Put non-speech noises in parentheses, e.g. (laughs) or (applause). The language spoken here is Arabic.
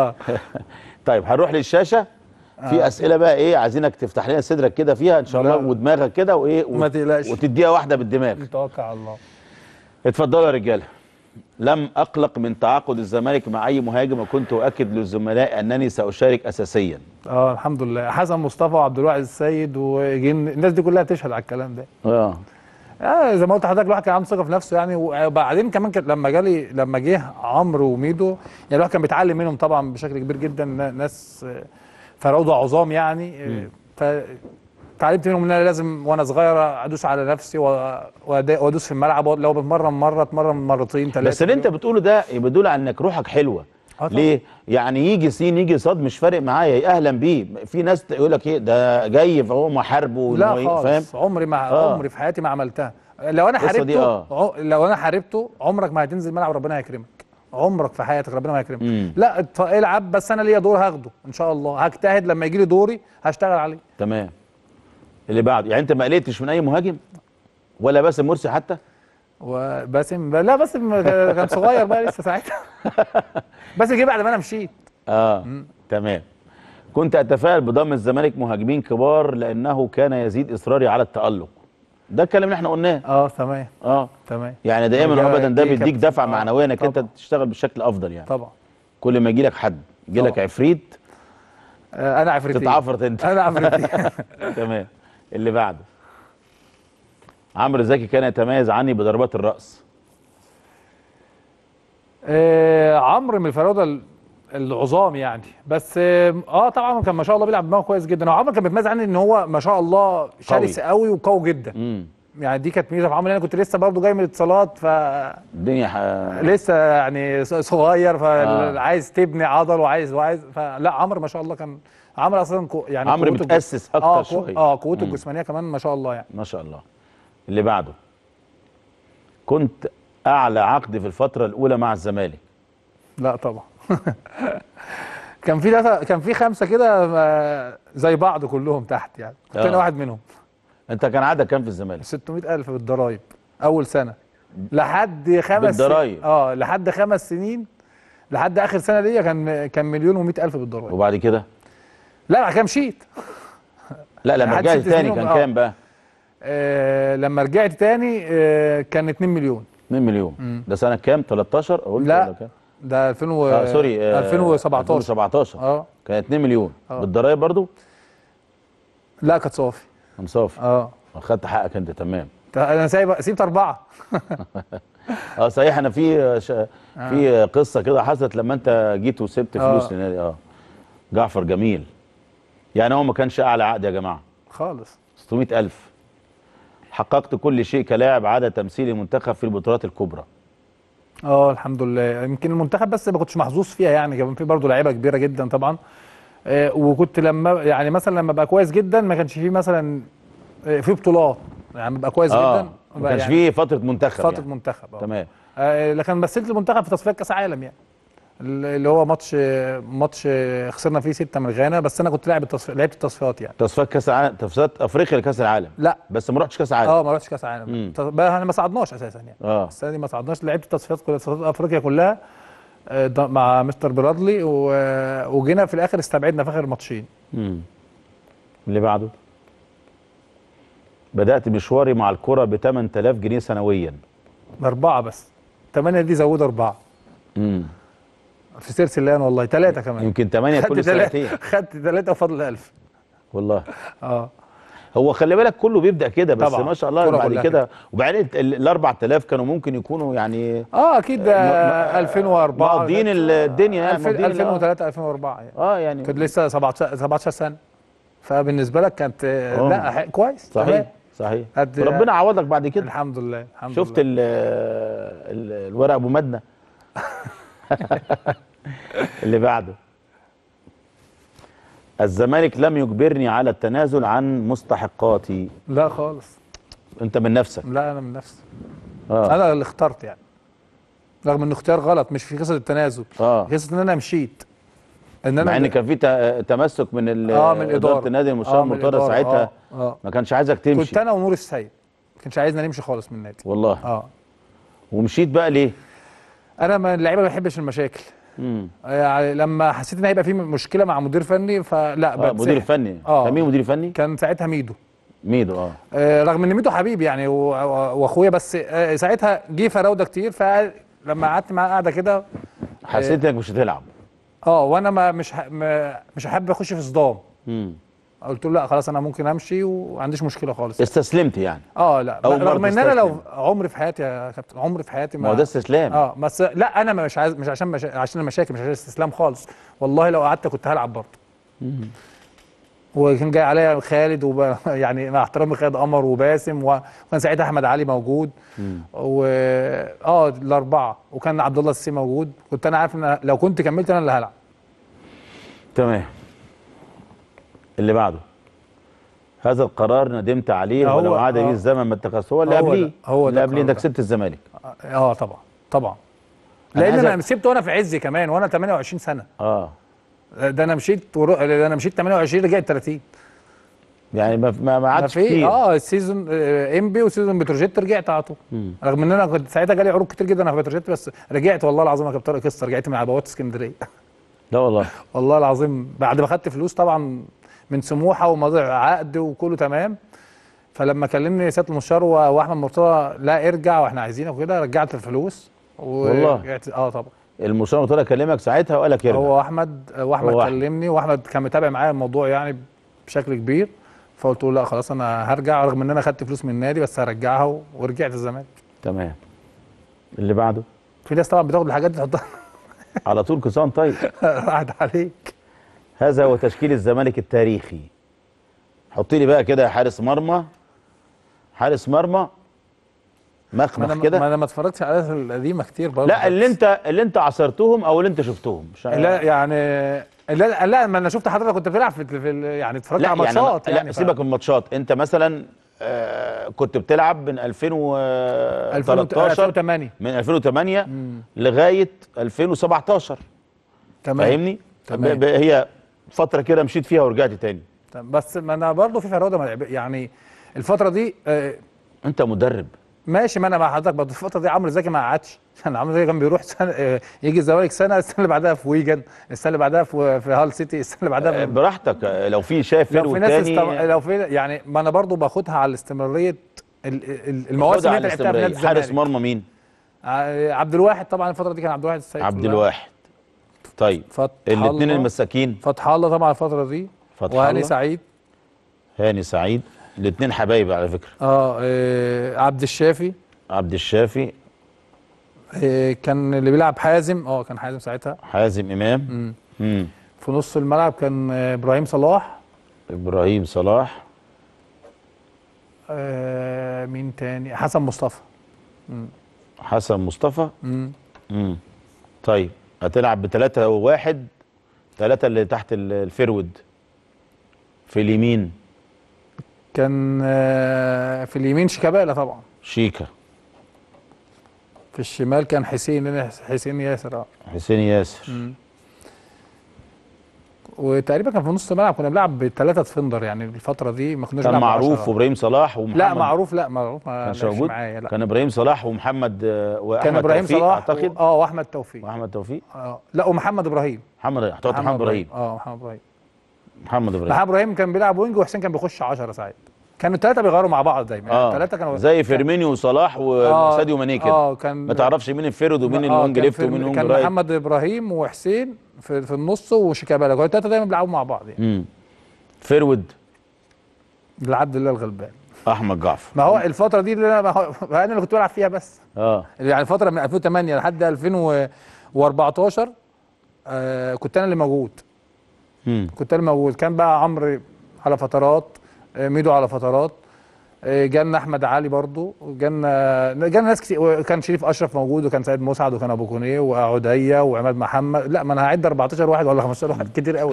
(laughs) طيب هنروح للشاشه في آه. اسئله بقى ايه عايزينك تفتح لنا صدرك كده فيها ان شاء الله ودماغك كده وايه تقلقش وتديها واحده بالدماغ توكل على الله اتفضلوا يا رجاله لم اقلق من تعاقد الزمالك مع اي مهاجم وكنت اؤكد للزملاء انني ساشارك اساسيا اه الحمد لله حسن مصطفى وعبد الواحد السيد والناس الناس دي كلها تشهد على الكلام ده اه آه زي ما قلت لحضرتك الواحد كان عنده ثقه في نفسه يعني وبعدين كمان لما جالي لما جه عمرو وميدو يعني الواحد كان بيتعلم منهم طبعا بشكل كبير جدا ناس آه، فروضه عظام يعني آه، فتعلمت ف منهم ان انا لازم وانا صغير ادوس على نفسي وادوس في الملعب لو بتمرن مره اتمرن مرتين ثلاثه بس اللي انت بتقوله ده بيدل على انك روحك حلوه آه ليه يعني يجي سين يجي صاد مش فارق معايا اهلا بيه في ناس يقول لك ايه ده جاي فهو محاربه لا إيه؟ فاهم؟ عمري ما آه. عمري في حياتي ما عملتها لو انا حاربته آه. لو انا حاربته عمرك ما هتنزل ملعب ربنا هيكرمك عمرك في حياتك ربنا ما يكرمك لا العب بس انا ليا دور هاخده ان شاء الله هجتهد لما يجي لي دوري هشتغل عليه تمام اللي بعده يعني انت ما قلقتش من اي مهاجم ولا بس مرسي حتى وباسم لا بس كان صغير بقى لسه ساعتها (laughs) باسم جه بعد ما انا مشيت اه م. تمام كنت اتفائل بضم الزمالك مهاجمين كبار لانه كان يزيد اصراري على التالق ده الكلام اللي احنا قلناه اه تمام اه تمام يعني دائما ابدا ده بيديك دفعه آه، معنويه انك انت تشتغل بشكل افضل يعني طبعا كل ما يجي لك حد يجي لك عفريت آه انا عفريت تتعفرت انت انا عفريت (laughs) تمام اللي بعده عمرو زكي كان يتميز عني بضربات الراس آه عمرو من الفراوده العظام يعني بس اه, آه، طبعا كان ما شاء الله بيلعب دماغه كويس جدا وعمرو كان بيتميز عني ان هو ما شاء الله شرس قوي وقوي جدا مم. يعني دي كانت ميزه في عمرو يعني انا كنت لسه برضه جاي من الاتصالات ف الدنيا ح... لسه يعني صغير فعايز آه. تبني عضل وعايز وعايز فلا عمرو ما شاء الله كان عمرو اصلا كو... يعني عمرو متاسس اكتر آه شويه اه قوته الجسمانيه كمان ما شاء الله يعني ما شاء الله اللي بعده كنت اعلى عقد في الفتره الاولى مع الزمالك لا طبعا (laughs) كان في ده كان في خمسه كده آه، زي بعض كلهم تحت يعني كنت انا آه. واحد منهم انت كان عدد كام في الزمالك 600000 بالضرايب اول سنه لحد خمس بالضرايب اه لحد خمس سنين لحد اخر سنه ليا كان كان مليون و100 الف بالضرايب وبعد كده لا بعد كده مشيت لا لما رجعت تاني كان آه. كام بقى آه، لما رجعت تاني آه، كان 2 مليون 2 مليون مم. ده سنه كام 13 قلت لا كام ده 2000 و... آه سوري آه 2017 2017 اه كان 2 مليون آه. بالضرايب برضو لا كانت صافي كان صافي اه خدت حقك انت تمام انا سايب سيبت اربعه (laughs) اه صحيح انا في ش... آه. في قصه كده حصلت لما انت جيت وسبت اه. فلوس آه. للنادي اه جعفر جميل يعني هو ما كانش اعلى عقد يا جماعه خالص 600000 حققت كل شيء كلاعب عدا تمثيل المنتخب في البطولات الكبرى اه الحمد لله يمكن المنتخب بس ما كنتش محظوظ فيها يعني كان في برضه لعيبه كبيره جدا طبعا آه وكنت لما يعني مثلا لما بقى كويس جدا ما كانش فيه مثلا آه، في بطولات يعني بقى كويس آه جدا ما كانش يعني فيه فتره منتخب فتره يعني. منتخب اه تمام آه لكن مثلت المنتخب في تصفيات كاس عالم يعني اللي هو ماتش ماتش خسرنا فيه ستة من غانا بس انا كنت لاعب التصف... لعبت التصفيات يعني تصفيات كاس العالم تصفيات افريقيا لكاس العالم لا بس ما رحتش كاس العالم اه ما رحتش كاس العالم بقى احنا ما صعدناش اساسا يعني آه. السنه دي ما صعدناش لعبت التصفيات كلها تصفيات افريقيا كلها آه، مع مستر برادلي و... وجينا في الاخر استبعدنا في اخر ماتشين امم اللي بعده بدات مشواري مع الكره ب 8000 جنيه سنويا باربعه بس 8 دي زودوا اربعه امم في سير سلان والله ثلاثة كمان يمكن ثمانية كل سنتين (laughs) خدت ثلاثة وفضل ألف والله (laughs) اه هو خلي بالك كله بيبدا كده بس طبعًا. ما شاء الله بعد كده وبعدين ال 4000 كانوا ممكن يكونوا يعني اه اكيد 2004 مقضيين الدنيا يعني 2003 2004 آه. يعني. اه يعني كنت لسه 17 17 سنه فبالنسبه لك كانت آه، آه. لا كويس صحيح صحيح ربنا عوضك بعد كده الحمد لله الحمد شفت لله شفت الورق ابو مدنه (laughs) (laughs) اللي بعده الزمالك لم يجبرني على التنازل عن مستحقاتي لا خالص انت من نفسك لا انا من نفسي آه. انا اللي اخترت يعني رغم ان اختيار غلط مش في قصه التنازل آه. قصه ان انا مشيت ان انا مع ان كان في تمسك من آه من اداره النادي المشاور آه المطر ساعتها آه. آه. ما كانش عايزك تمشي كنت انا ونور السيد ما كانش عايزنا نمشي خالص من النادي والله اه ومشيت بقى ليه انا من اللعيبه ما بحبش المشاكل مم. يعني لما حسيت ان هيبقى في مشكله مع مدير فني فلا آه مدير فني اه كان مين مدير فني؟ كان ساعتها ميدو ميدو اه, آه رغم ان ميدو حبيبي يعني واخويا بس آه ساعتها جه فراوده كتير فلما قعدت معاه قاعده كده حسيت آه، انك مش هتلعب اه وانا ما مش ح... ما مش هحب اخش في صدام قلت له لا خلاص انا ممكن امشي وما عنديش مشكله خالص استسلمت يعني اه لا أو رغم ان انا لو عمري في حياتي يا كابتن عمري في حياتي ما هو ده استسلام اه بس لا انا مش عايز مش عشان مش عشان المشاكل مش عشان استسلام خالص والله لو قعدت كنت هلعب برضه وكان جاي عليا خالد وب... (laughs) يعني مع احترامي خالد قمر وباسم وكان ساعتها احمد علي موجود و اه الاربعه وكان عبد الله السي موجود كنت انا عارف ان لو كنت كملت انا اللي هلعب تمام اللي بعده هذا القرار ندمت عليه ولو عاد بيه آه. الزمن ما اتخذته هو اللي قبليه هو اللي قبليه انك سبت الزمالك اه, آه، طبعا طبعا لان انا, سبته وانا في عزي كمان وانا 28 سنه آه. اه ده انا مشيت ورو... ده انا مشيت 28 رجعت 30 يعني ما ما, ما عادش في اه السيزون بي وسيزون بتروجيت رجعت على طول رغم ان انا كنت ساعتها جالي عروض كتير جدا انا في بتروجيت بس رجعت والله العظيم يا كابتن قصه رجعت من عبوات اسكندريه لا والله (laughs) والله العظيم بعد ما خدت فلوس طبعا من سموحه ومضيع عقد وكله تمام فلما كلمني سياده المستشار واحمد مرتضى لا ارجع واحنا عايزينك وكده رجعت الفلوس و... والله اه طبعا المستشار مرتضى كلمك ساعتها وقال لك ارجع هو احمد واحمد كلمني واحمد كان متابع معايا الموضوع يعني بشكل كبير فقلت له لا خلاص انا هرجع رغم ان انا خدت فلوس من النادي بس هرجعها ورجعت الزمالك تمام اللي بعده في ناس طبعا بتاخد الحاجات دي تحطها على طول كسان طيب (laughs) راحت عليك هذا هو تشكيل الزمالك التاريخي حط لي بقى كده حارس مرمى حارس مرمى مخمخ كده ما انا ما اتفرجتش على القديمه كتير برضه لا اللي انت اللي انت عصرتهم او اللي انت شفتهم مش لا يعني لا لا ما انا شفت حضرتك كنت بتلعب في, يعني اتفرجت على يعني ماتشات يعني, يعني لا سيبك من الماتشات انت مثلا آه كنت بتلعب من 2013 2008 من 2008 مم. لغايه 2017 تمام فاهمني؟ تمام هي فتره كده مشيت فيها ورجعت تاني طب بس ما انا برضه في فراده يعني الفتره دي آه انت مدرب ماشي ما انا مع حضرتك برضه الفتره دي عمرو زكي ما قعدش يعني (laughs) عمرو زكي كان بيروح سنة آه يجي الزمالك سنه السنه اللي بعدها في ويجن السنه اللي بعدها في, في هال سيتي السنه اللي بعدها آه، في آه براحتك لو في شايف لو في ناس استم... لو في يعني ما انا برضه باخدها على الاستمراريه المواسم اللي انت لعبتها حارس مرمى مين؟ آه، عبد الواحد طبعا الفتره دي كان عبد الواحد السيد عبد الواحد طيب فتح الاثنين المساكين فتح الله طبعا الفتره دي فتح وهاني الله. سعيد هاني سعيد الاثنين حبايب على فكره اه, آه عبد الشافي عبد الشافي آه كان اللي بيلعب حازم اه كان حازم ساعتها حازم امام امم في نص الملعب كان ابراهيم صلاح ابراهيم صلاح آه، مين تاني حسن مصطفى مم. حسن مصطفى امم طيب هتلعب بثلاثة وواحد ثلاثة اللي تحت الفيرود في اليمين كان آه، في اليمين شيكابالا طبعا شيكا في الشمال كان حسين حسين ياسر آه. حسين ياسر مم. وتقريبا كان في نص الملعب كنا بنلعب بثلاثه ديفندر يعني الفتره دي ما كناش كان معروف وابراهيم صلاح ومحمد لا معروف لا معروف ما كانش موجود لا. كان ابراهيم صلاح ومحمد واحمد كان ابراهيم توفيق صلاح اعتقد اه واحمد توفيق واحمد توفيق اه لا ومحمد ابراهيم محمد اعتقد محمد ابراهيم اه محمد ابراهيم محمد ابراهيم محمد ابراهيم كان بيلعب وينج وحسين كان بيخش 10 ساعات كانوا الثلاثه بيغيروا مع بعض دايما يعني آه. الثلاثه كانوا زي فيرمينيو وصلاح آه. وساديو ماني كده اه كان ما تعرفش مين الفيرد ومين آه الوينج ليفت ومين الوينج رايت كان محمد ابراهيم وحسين في, في النص وشيكابالا هو الثلاثه دايما بيلعبوا مع بعض يعني امم فيرود لعبد الله الغلبان احمد جعفر ما هو الفتره دي اللي انا هو انا اللي كنت بلعب فيها بس اه يعني الفتره من 2008 لحد 2014 آه كنت انا اللي موجود امم كنت انا موجود كان بقى عمرو على فترات آه، ميدو على فترات آه، جالنا احمد علي برضو جالنا جالنا ناس كتير وكان شريف اشرف موجود وكان سعيد مسعد وكان ابو كونيه وعديه وعماد محمد لا ما انا هعد 14 واحد ولا 15 واحد كتير قوي